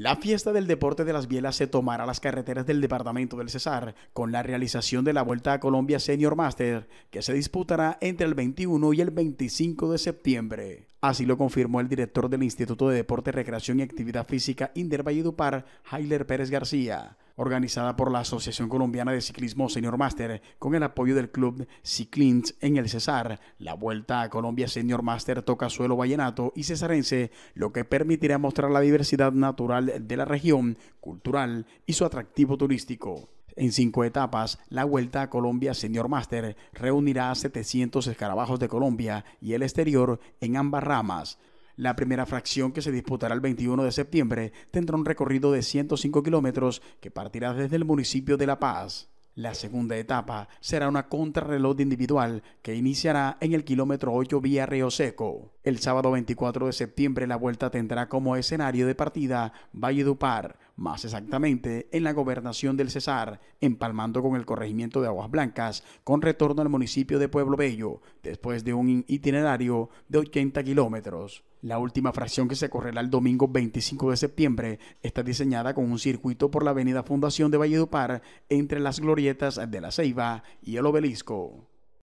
La fiesta del deporte de las bielas se tomará las carreteras del departamento del Cesar con la realización de la Vuelta a Colombia Senior Master, que se disputará entre el 21 y el 25 de septiembre. Así lo confirmó el director del Instituto de Deporte, Recreación y Actividad Física Inder Valledupar, Jailer Pérez García organizada por la Asociación Colombiana de Ciclismo Señor Master con el apoyo del club Ciclins en el Cesar. La vuelta a Colombia Senior Master toca suelo vallenato y cesarense, lo que permitirá mostrar la diversidad natural de la región, cultural y su atractivo turístico. En cinco etapas, la Vuelta a Colombia Senior Master reunirá a 700 escarabajos de Colombia y el exterior en ambas ramas. La primera fracción que se disputará el 21 de septiembre tendrá un recorrido de 105 kilómetros que partirá desde el municipio de La Paz. La segunda etapa será una contrarreloj individual que iniciará en el kilómetro 8 vía Río Seco. El sábado 24 de septiembre la vuelta tendrá como escenario de partida Valle Valledupar, más exactamente en la gobernación del Cesar, empalmando con el corregimiento de Aguas Blancas, con retorno al municipio de Pueblo Bello, después de un itinerario de 80 kilómetros. La última fracción que se correrá el domingo 25 de septiembre está diseñada con un circuito por la avenida Fundación de Valledupar entre las glorietas de la Ceiba y el obelisco.